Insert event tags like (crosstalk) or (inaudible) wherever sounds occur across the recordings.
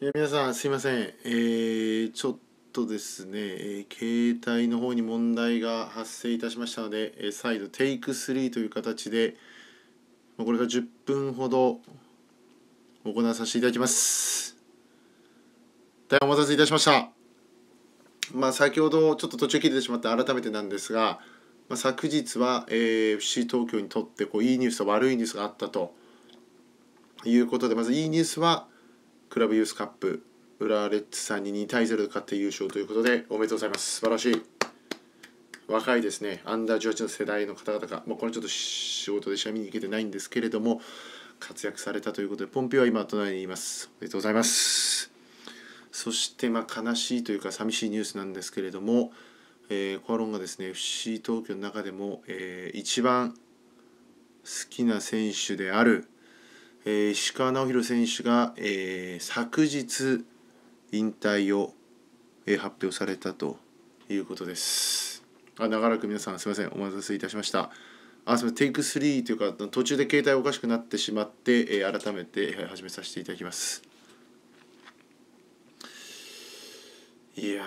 え皆さんすいません、えー、ちょっとですね、えー、携帯の方に問題が発生いたしましたので、えー、再度テイク3という形でこれから10分ほど行わさせていただきます大変お待たせいたしましたまあ先ほどちょっと途中切れてしまって改めてなんですが、まあ、昨日は、えー、FC 東京にとってこういいニュースと悪いニュースがあったということでまずいいニュースはクラブユースカップ浦和レッズさんに2対0で勝って優勝ということでおめでとうございます素晴らしい若いですねアンダー18の世代の方々が、まあ、これちょっと仕事でしか見に行けてないんですけれども活躍されたということでポンピは今隣にいますおめでとうございますそしてまあ悲しいというか寂しいニュースなんですけれども、えー、コアロンがですね FC 東京の中でも、えー、一番好きな選手であるえー、石川直弘選手が、えー、昨日引退を、えー、発表されたということですあ長らく皆さんすみませんお待たせいたしましたあすみませんテイク3というか途中で携帯おかしくなってしまって、えー、改めて始めさせていただきますいや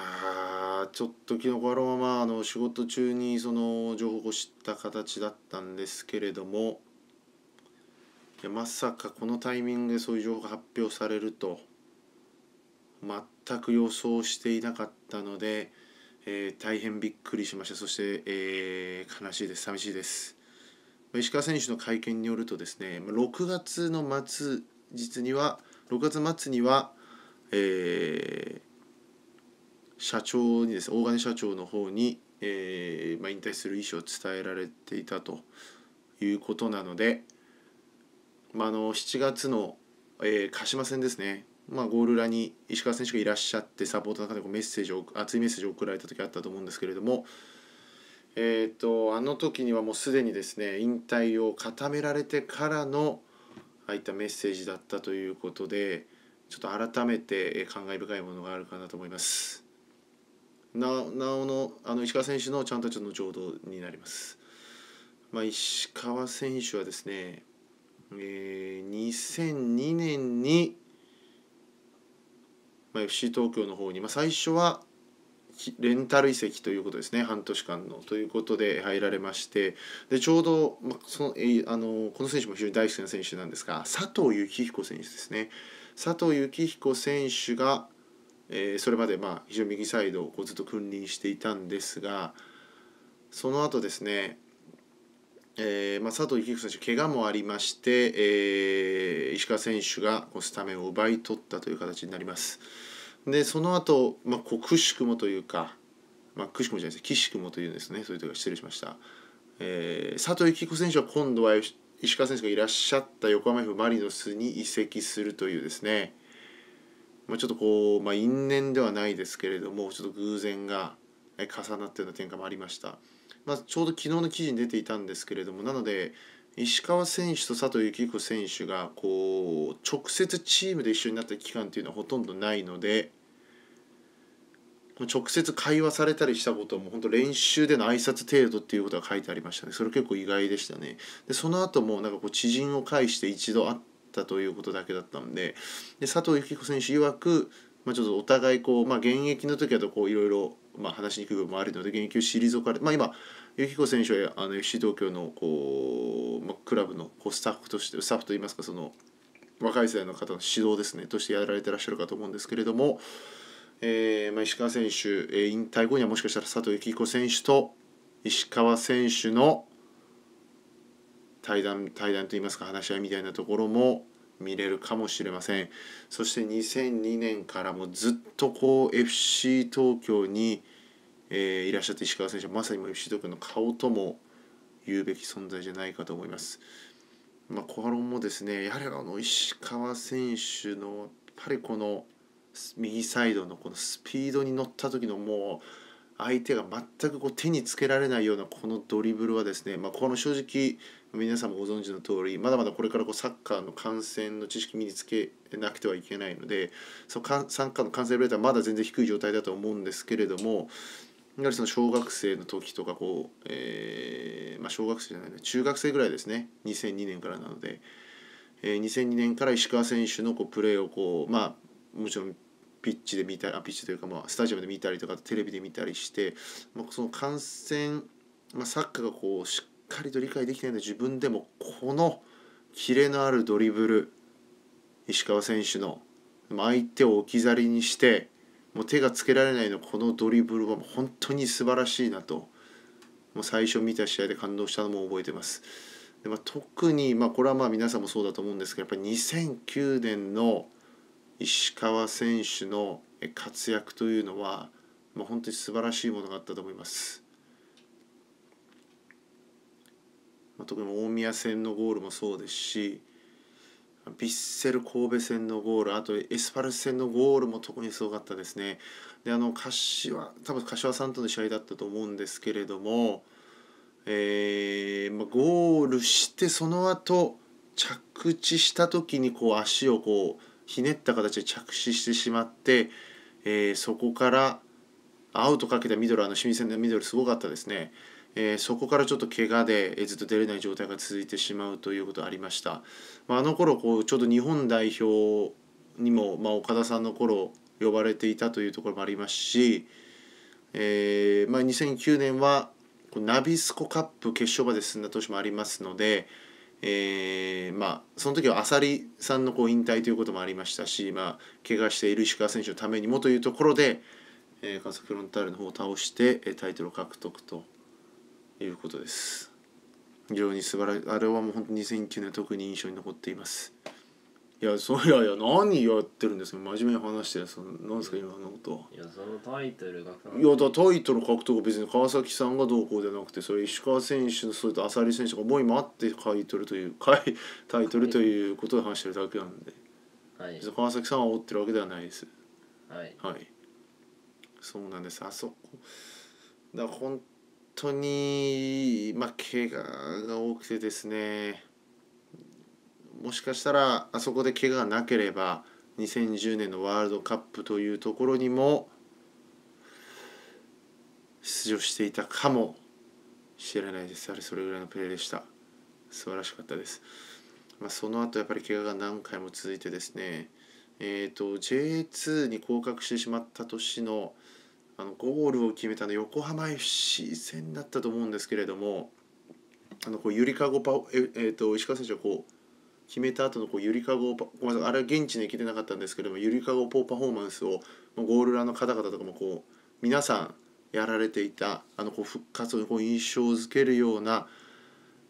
ちょっときのこのままあの仕事中にその情報を知った形だったんですけれどもやまさかこのタイミングでそういう情報が発表されると全く予想していなかったので、えー、大変びっくりしましたそして、えー、悲しいです寂しいです石川選手の会見によるとですね6月の末日には6月末には、えー、社長にです大金社長の方に、えーまあ、引退する意思を伝えられていたということなので、まあ、あの7月の、えー、鹿島戦ですね、まあ、ゴール裏に石川選手がいらっしゃってサポートの中でこうメッセージを熱いメッセージを送られた時あったと思うんですけれども、えーと、あの時にはもうすでにですね引退を固められてからのああいったメッセージだったということでちょっと改めて感慨深いものがあるかなと思います。ななおのあの石川選手のちゃんとちょっと後ほどになります。まあ、石川選手はですねえー、2002年に、まあ、FC 東京の方に、まあ、最初はレンタル移籍ということですね半年間のということで入られましてでちょうど、まあ、そのえー、あのこの選手も非常に大好きな選手なんですが佐藤幸彦選手ですね佐藤幸彦選手が、えー、それまでまあ非常に右サイドをこうずっと君臨していたんですがその後ですねえーまあ、佐藤幸彦選手、怪我もありまして、えー、石川選手がスタメンを奪い取ったという形になります。で、その後、まあ、こうくしくもというか、まあ、くしくもじゃないです、岸くもというんですね、そういうとこ失礼しました。えー、佐藤幸彦選手は今度は石川選手がいらっしゃった横浜 F・ マリノスに移籍するというですね、まあ、ちょっとこう、まあ、因縁ではないですけれども、ちょっと偶然が重なったような展開もありました。まあ、ちょうど昨日の記事に出ていたんですけれどもなので石川選手と佐藤幸彦選手がこう直接チームで一緒になった期間っていうのはほとんどないので直接会話されたりしたことも本当練習での挨拶程度っていうことが書いてありましたねそれ結構意外でしたねでその後もなんかこう知人を介して一度会ったということだけだったんでで佐藤幸彦選手曰くまあ、ちょっとお互いこう、まあ、現役の時だといろいろまあ、話しにくい部分もあるので現役を退かれ、まあ、今幸紀子選手はあの FC 東京のこう、まあ、クラブのこうスタッフとしてスタッフといいますかその若い世代の方の指導ですねとしてやられてらっしゃるかと思うんですけれども、えーまあ、石川選手、えー、引退後にはもしかしたら佐藤幸彦選手と石川選手の対談対談といいますか話し合いみたいなところも見れるかもしれませんそして2002年からもずっとこう FC 東京に、えー、いらっしゃって石川選手はまさにも FC 東京の顔とも言うべき存在じゃないかと思います。まあ、コハもですねやはりあの石川選手のやっぱりこの右サイドのこのスピードに乗った時のもう相手が全くこう手につけられないようなこのドリブルはですね、まあ、この正直皆さんもご存知の通りまだまだこれからこうサッカーの観戦の知識身につけなくてはいけないのでそのかサッカーの観戦レベルはまだ全然低い状態だと思うんですけれどもやはりその小学生の時とかこう、えーまあ、小学生じゃないね中学生ぐらいですね2002年からなので、えー、2002年から石川選手のこうプレーをこうまあもちろんピッチで見たりあピッチというかまあスタジアムで見たりとかテレビで見たりして、まあ、その感染、まあ、サッカーがこうしっかりと理解できないので自分でもこのキレのあるドリブル石川選手の相手を置き去りにしてもう手がつけられないのこのドリブルは本当に素晴らしいなともう最初見た試合で感動したのも覚えてます。でまあ、特に、まあ、これはまあ皆さんもそうだと思うんですけどやっぱり2009年の石川選手の活躍というのは、まあ、本当に素晴らしいものがあったと思います。まあ、特に大宮戦のゴールもそうですしヴィッセル神戸戦のゴールあとエスパルス戦のゴールも特にすごかったですね。であの柏多分柏さんとの試合だったと思うんですけれども、えーまあ、ゴールしてその後着地した時にこう足をこうひねった形で着地してしまって、えー、そこからアウトかけたミドルあの清水戦のミドルすごかったですね、えー、そこからちょっと怪我で、えー、ずっと出れない状態が続いてしまうということありました、まあ、あの頃こうちょうど日本代表にも、まあ、岡田さんの頃呼ばれていたというところもありますし、えーまあ、2009年はナビスコカップ決勝まで進んだ年もありますので、えー、まあ、その時は浅利さんのこう引退ということもありましたし、まあ、怪我している石川選手のためにもというところで、えー、川崎フロンターレの方を倒してえタイトル獲得ということです。非常に素晴らしいあれはもう本当に2009年特に印象に残っています。いやそいやいや何やってるんですか真面目に話してそのなんですか今のこといやそのタイトルがいやだタイトル獲得は別に川崎さんがどうこうじゃなくてそれ石川選手のそれと浅利選手がもう今あって書いてるというかいタイトルということで話してるだけなんで、はい、川崎さんは追ってるわけではないですはい、はい、そうなんですあそこだ本当にまあ怪我が多くてですねもしかしたらあそこで怪我がなければ2020年のワールドカップというところにも出場していたかもしれないですあれそれぐらいのプレーでした素晴らしかったです、まあ、その後やっぱり怪我が何回も続いてですねえーと、と J2 に降格してしまった年のあのゴールを決めたの横浜 FC 戦だったと思うんですけれどもあのこうゆりかごパ、えーと、と石川選手がこう決めた後のこうゆりかごごめんなさいあれは現地に行けてなかったんですけどもゆりかごポーパフォーマンスをゴール裏の方々とかもこう皆さんやられていたあのこう復活をこう印象づけるような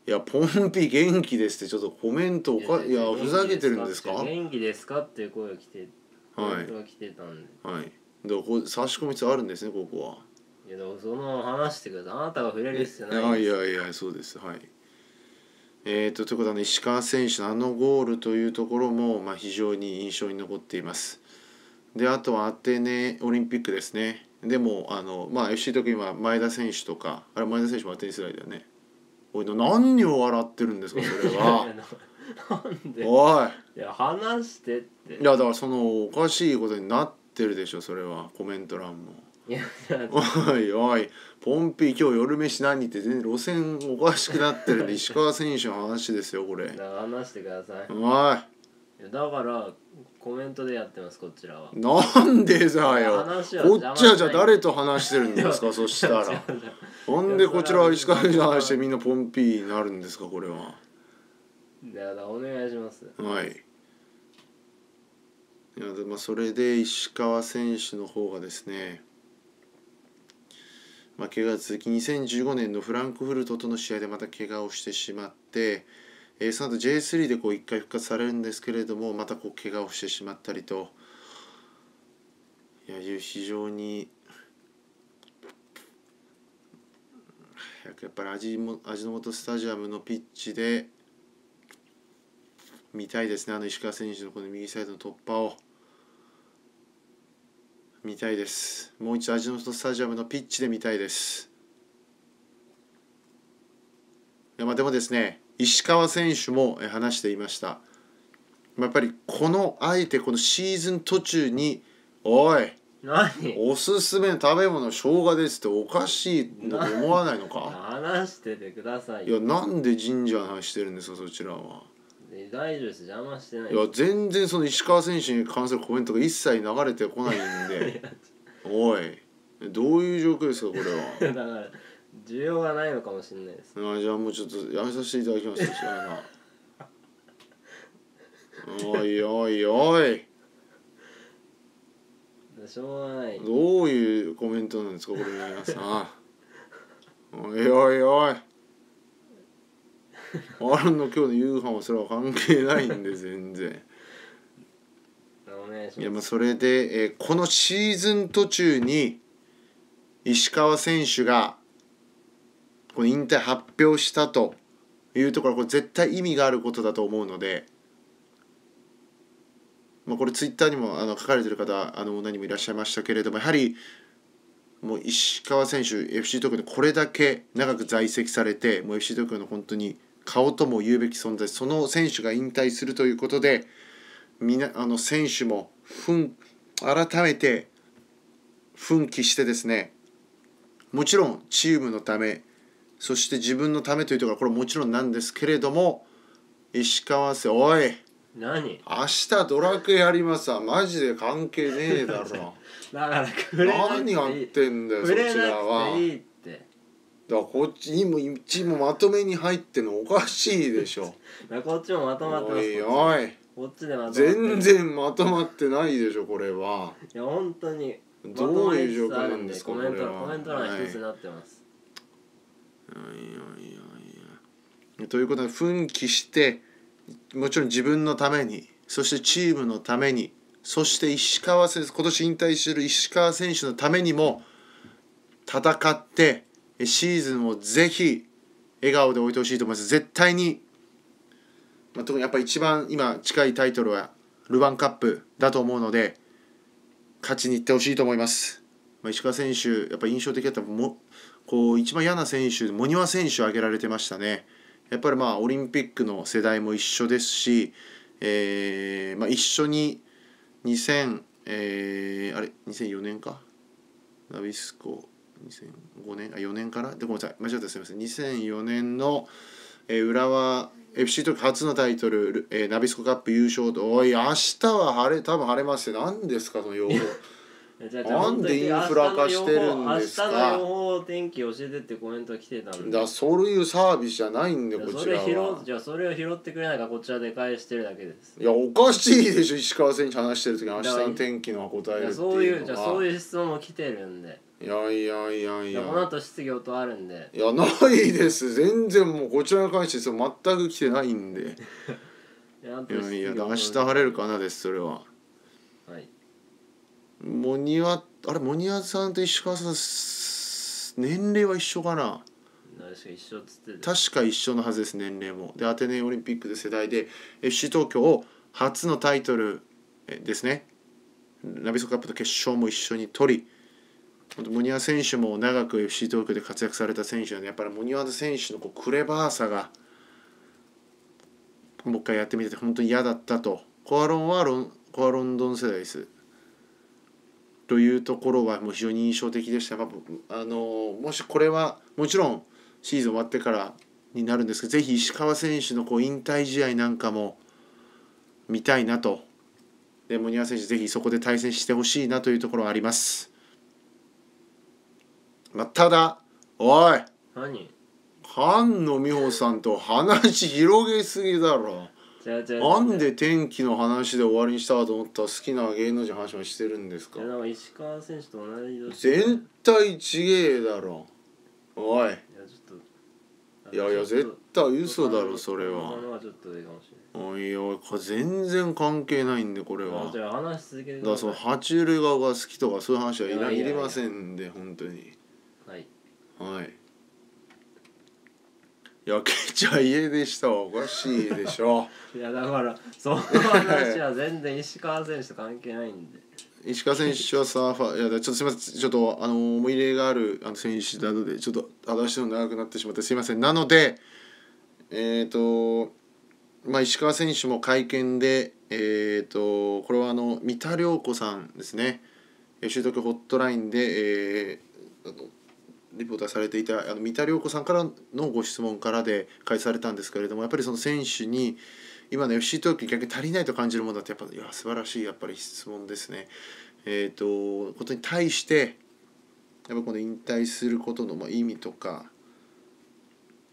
いやポンピ元気ですってちょっとコメントおかいやふざけてるんですか元気ですかっていう声が来てはいが来てたんではいだからこう差し込みつあるんですねここはいやでもその話してくださいあなたが触れる必要ないいやいやいやそうですはいえーと、ということは、石川選手のあのゴールというところも、まあ、非常に印象に残っています。であとはアテネオリンピックですね。でもあの、まあ、FC 特には前田選手とかあれ前田選手もアテネ世代だよね。おい何を笑ってるんですかそれは。おいいや話してっていやだからそのおかしいことになってるでしょそれはコメント欄も。いや (laughs) おいおいポンピー今日夜飯何って全然路線おかしくなってるで (laughs) 石川選手の話ですよこれ話してくださいおいだからコメントでやってますこちらはなんでだよこっちはじゃあ誰と話してるんですか (laughs) そしたらなんでこちらは石川選手の話してみんなポンピーになるんですかこれはいやだお願いしますはいいやでもそれで石川選手の方がですねまあ、怪我が続き2015年のフランクフルトとの試合でまた怪我をしてしまって、えー、その後 J3 でこう1回復活されるんですけれどもまたこう怪我をしてしまったりといや非常にやっぱり味も味の素スタジアムのピッチで見たいですねあの石川選手のこの右サイドの突破を。見たいですもう一度味の素スタジアムのピッチで見たいですいやまあ、でもですね石川選手も話していました、やっぱりこのあえてこのシーズン途中に「おい何おすすめの食べ物生姜です」っておかしいと思わないのか話しててくださいいやなんで神社の話してるんですかそちらは。大丈夫です邪魔してないいや全然その石川選手に関するコメントが一切流れてこないんで (laughs) おいどういう状況ですかこれは (laughs) だから需要がないのかもしれないですあじゃあもうちょっとやめさせていただきますおいおいおいしょうがないどういうコメントなんですかこれ皆さんおいおいおいあの今日の夕飯はそれは関係ないんで全然いやまあそれで、えー、このシーズン途中に石川選手がこの引退発表したというところこれ絶対意味があることだと思うので、まあ、これツイッターにもあの書かれてる方あの何もいらっしゃいましたけれどもやはりもう石川選手 FC 東京でこれだけ長く在籍されてもう FC 東京の本当に顔とも言うべき存在その選手が引退するということでみなあの選手もん改めて奮起してですねもちろんチームのためそして自分のためというところこれもちろんなんですけれども石川瀬おい何明日ドラクエやりますわマジで関係ねえだろだか (laughs) ら何やってんだよそちらは。だからこっちにも一もまとめに入ってのおかしいでしょ (laughs) こっちもまとまってまおいおいこっちでまとまって全然まとまってないでしょこれはいや本当にどういう状況なんですかコメントコメント欄一つになってます、はい、いやいやいやということで奮起してもちろん自分のためにそしてチームのためにそして石川選手今年引退する石川選手のためにも戦ってシーズンをぜひ笑顔で置いてほしいと思います絶対に、まあ、特にやっぱ一番今近いタイトルはルヴァンカップだと思うので勝ちにいってほしいと思います、まあ、石川選手やっぱ印象的だったもこう一番嫌な選手モニワ選手挙げられてましたねやっぱりまあオリンピックの世代も一緒ですし、えーまあ、一緒に2000、えー、あれ2004年かナビスコ2005年あ4年からでごめんなさい間違ってすみません2004年の、えー、浦和 FC と初のタイトル、えー、ナビスコカップ優勝とおい明日は晴れ多分晴れますて何ですかその要望。なんでインフラ化してるんですか明日の予報天気教えてってコメント来てたんだそういうサービスじゃないんでこちらはじゃあそれを拾ってくれないかこちらで返してるだけですいやおかしいでしょ石川選手話してる時明日の天気の答えるっていうのはそういうじゃそういう質問も来てるんでいやいやいやいやこの後失業とあるんでいやないです全然もうこちらに関してそ全く来てないんで (laughs) いやいやいや明日晴れるかなですそれははいモニアあれモニアさんと石川さん年齢は一緒かな確か一緒のはずです年齢もでアテネオリンピックで世代で FC 東京を初のタイトルですねラビソカップと決勝も一緒に取りモニア選手も長く FC 東京で活躍された選手なのでやっぱりモニア選手のこうクレバーさがもう一回やってみてて本当に嫌だったとコアロンはロンコアロンドン世代ですというところはもう非常に印象的でしたあのもしこれはもちろんシーズン終わってからになるんですけどぜひ石川選手のこう引退試合なんかも見たいなとでモニア選手ぜひそこで対戦してほしいなというところはあります。ただおい何菅野美穂さんと話広げすぎだろなんで天気の話で終わりにしたかと思ったら好きな芸能人話もしてるんですかいやか石川選手と同じ年全体ちげえだろおいいやちょっといやいや絶対嘘だろそれはおいおいこれ全然関係ないんでこれはだからその爬虫類側が好きとかそういう話はいいりませんで本当にはい焼けちゃ家でしたおかしいでしょ (laughs) いやだからその話は全然石川選手と関係ないんで石川選手はサーファーいやちょっとすみませんちょっとあの思い入れがあるあの選手なのでちょっと話の長くなってしまってすみませんなのでえっ、ー、とまあ石川選手も会見でえっ、ー、とこれはあの三田涼子さんですね習得ホットラインでえーリポーターされていたあの三田涼子さんからのご質問からで返されたんですけれどもやっぱりその選手に今の FC 東京逆に足りないと感じるものだってやっぱいや素晴らしいやっぱり質問ですね。えーと、ことに対してやっぱこの引退することのまあ意味とか、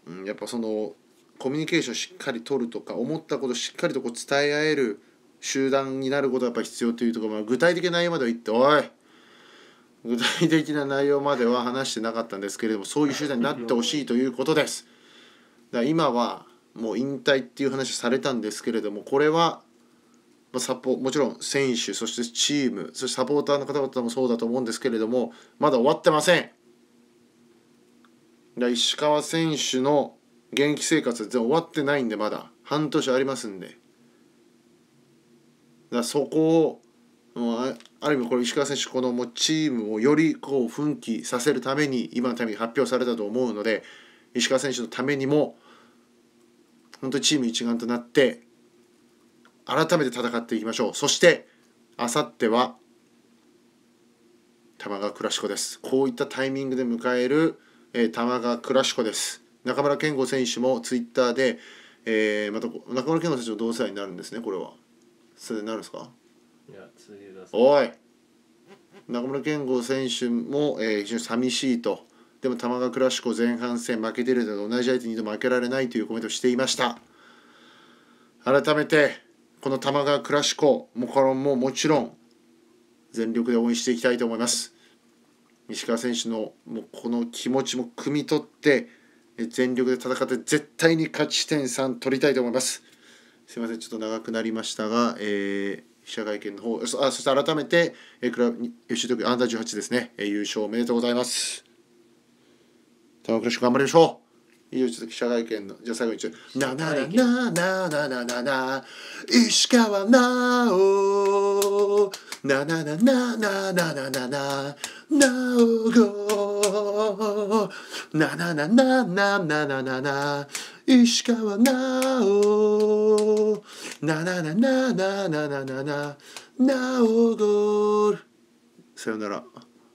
うん、やっぱそのコミュニケーションしっかり取るとか思ったことしっかりとこう伝え合える集団になることがやっぱ必要というところ、まあ、具体的な内容までは言って「おい具体的な内容までは話してなかったんですけれどもそういう手段になってほしいということです。だ今はもう引退っていう話されたんですけれどもこれはサポもちろん選手そしてチームそしてサポーターの方々もそうだと思うんですけれどもまだ終わってません石川選手の現役生活は終わってないんでまだ半年ありますんでだそこをもうある意味これ石川選手このもうチームをよりこう奮起させるために今のために発表されたと思うので石川選手のためにも本当にチーム一丸となって改めて戦っていきましょうそしてあさっては玉川クラシコですこういったタイミングで迎える、えー、玉川クラシコです中村健吾選手もツイッターで、えー、また中村健吾選手の同世代になるんですねこれはそれなるんですかおい中村健吾選手も、えー、非常に寂しいとでも玉川クラシコ前半戦負けてるので同じ相手に2度負けられないというコメントをしていました改めてこの玉川クラシコもこれももちろん全力で応援していきたいと思います石川選手のもうこの気持ちも汲み取って全力で戦って絶対に勝ち点3取りたいと思いますすいませんちょっと長くなりましたが、えー記者会見の方そあそして改めて、えー、クラブ FC 東アンダー18ですね、えー、優勝おめでとうございますらし君頑張りましょう以上ちょっと記者会見のじゃあ最後にちょななななななななな石川なおななななななななななおごななななななななな石川なお」なななななななななおごるさよなら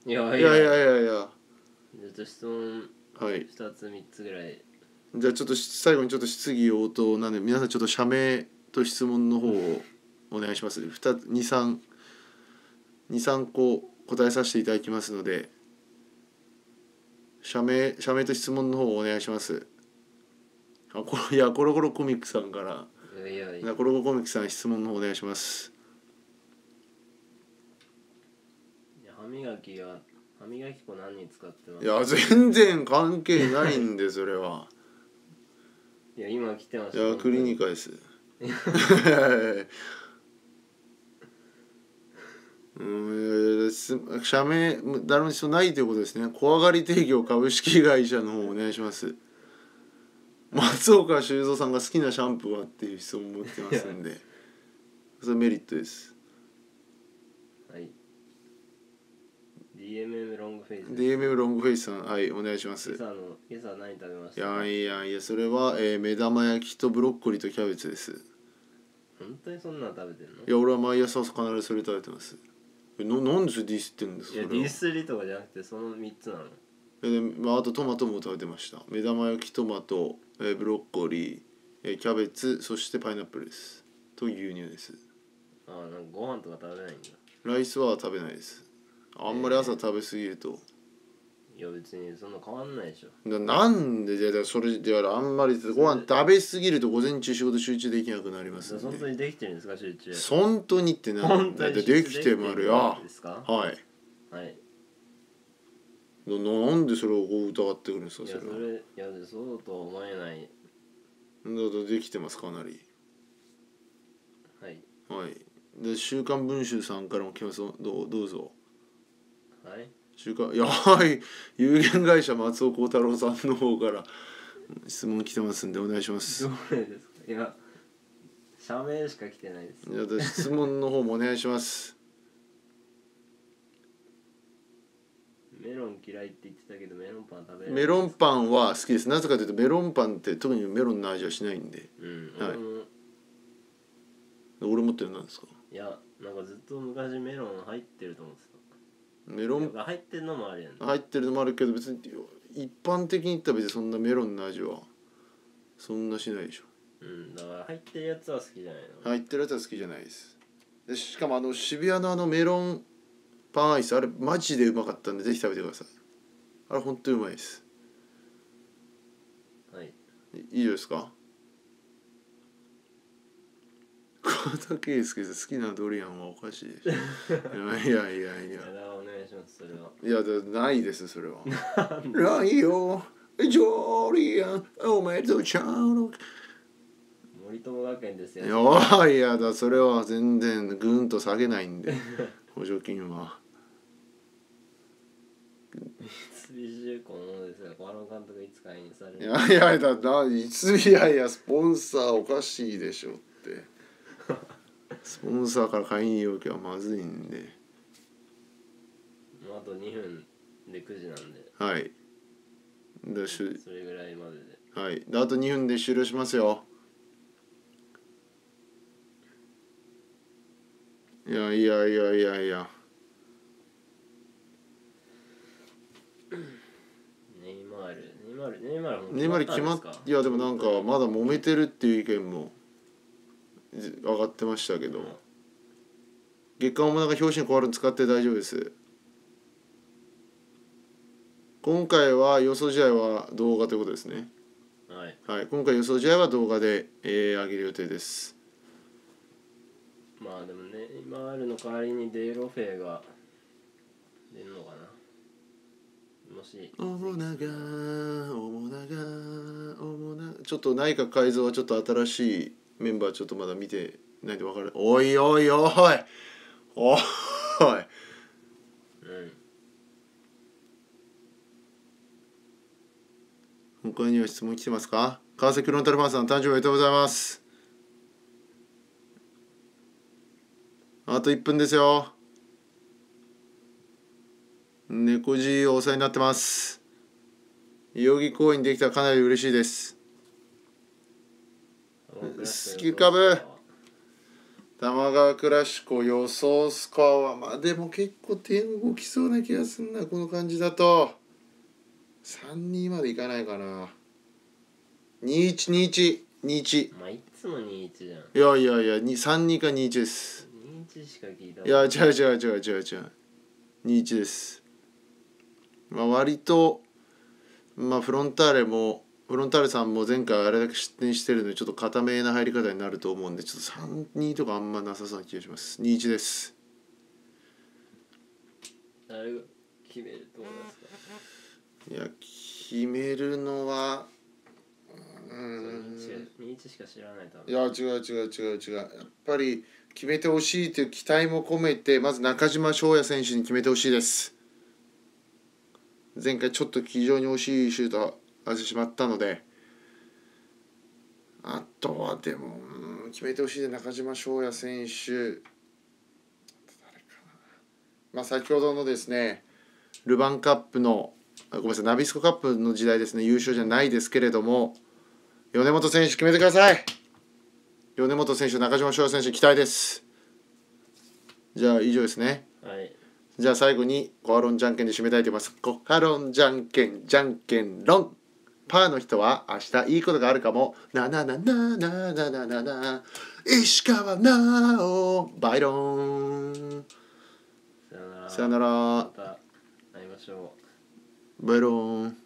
いやいやいやいやいやっと質問はい2つ3つぐらいじゃあちょっと最後にちょっと質疑応答なんで皆さんちょっと社名と質問の方をお願いします2323個答えさせていただきますので社名社名と質問の方をお願いしますあこいやコロコロコミックさんからいやいやコロココミックさん質問の方お願いします歯磨きは歯磨き粉何に使ってますいや全然関係ないんでそれは (laughs) いや今来てますいやクリニカです (laughs) (laughs) うん社名ダルミストないということですね。怖がり提供株式会社の方お願いします。松岡修造さんが好きなシャンプーはっていう質問も来てますんでそれメリットですはい DMM ロングフェイス DMM ロングフェイスさんはいお願いします今朝の今朝何食べましいたやいやいやそれは、えー目玉焼きとブロッコリーとキャベツです本当にそんな食べてんのいや俺は毎朝必ずそれ食べてますえななんでディスってんですいやディスりとかじゃなくてその3つなのえでまあ、あとトマトも食べてました目玉焼きトマトブロッコリーキャベツそしてパイナップルですと牛乳ですああなんかご飯とか食べないんだライスは食べないですあんまり朝食べすぎると、いや別にそんな変わんないでしょなんでじゃあそれでああんまりご飯食べすぎると午前中仕事集中できなくなります本当にできてるんですか集中本当にってな本当にできてあるよはいはいななんでそれをこう疑ってくるんですかいそやれそれいやそうとは思えないだとできてますかなりはいはいで「週刊文春」さんからも来ますどうどうぞはい週刊やはい有限会社松尾幸太郎さんの方から質問来てますんでお願いしますどれですかいや社名しか来てないですじゃあ質問の方もお願いしますメロン嫌いって言ってたけどメロンパン食べるメロンパンは好きですなぜかというとメロンパンって特にメロンの味はしないんで、うんはい俺持ってるのなんですかいやなんかずっと昔メロン入ってると思ってたメロン入ってるのもあるやん、ね、入ってるのもあるけど別に一般的に言ったら別にそんなメロンの味はそんなしないでしょうんだから入ってるやつは好きじゃないの入ってるやつは好きじゃないですでしかもあの渋谷のあのメロンパンアイスあれマジでうまかったんでぜひ食べてくださいあれ本当にうまいですはいいいですか桑田佳祐さん好きなドリアンはおかしいです (laughs) いやいやいやいやいやだないですそれはイオよジョリアンおめでとうちゃうの森友学園ですよいやいやだそれは全然ぐんと下げないんで補助金は。三菱重工のですね小野監督いつかにされいやいやだだいついやいやスポンサーおかしいでしょって (laughs) スポンサーから会員要求はまずいんでもうあと2分で9時なんではいでしゅそれぐらいまでではいであと2分で終了しますよいやいやいやいやいやルネイマ決まっいやでもなんかまだ揉めてるっていう意見も上がってましたけど、うん、月間もなか表紙に変わるの使って大丈夫です今回は予想試合は動画ということですねはい、はい、今回予想試合は動画で、えー、上げる予定ですまあでもね今あるの代わりにデイロフェが出るのかなのしおもながおもながおもなちょっと内閣改造はちょっと新しいメンバーちょっとまだ見てないで分からないおいおいおいおい、うん、他には質問来てますか川崎ロンタルファンさん誕生日おめでとうございますあと1分ですよ猫爺お世話になってます代々木公園できたらかなり嬉しいです好きか玉川クラシコ予想スコアはまあでも結構点動きそうな気がすんなこの感じだと3人までいかないかな212121まあいつも21じゃんいやいやいや32か21です21しか聞いたいや違う違う違う違う違う21ですまあ、割と、まあ、フロンターレもフロンターレさんも前回あれだけ失点してるのでちょっと固めな入り方になると思うんでちょっと3-2とかあんまなさそうな気がします2-1です誰が決めると思いますかいや決めるのはうん2-1しか知らないといや違う違う違う違うやっぱり決めてほしいという期待も込めてまず中島翔也選手に決めてほしいです前回ちょっと非常に惜しいシュートをしてしまったのであとはでも決めてほしいで中島翔也選手まあ、先ほどのですねルヴァンカップのごめんなさいナビスコカップの時代ですね優勝じゃないですけれども米本選手決めてください米本選手中島翔也選手期待ですじゃあ以上ですねはいじゃあ最後にコアロンじゃんけんで締めたいと思います。コアロンじゃんけんじゃんけんロンパーの人は明日いいことがあるかも。ななななななななな石川なおバイロン。さよなら。なら。また会いましょう。バイロン。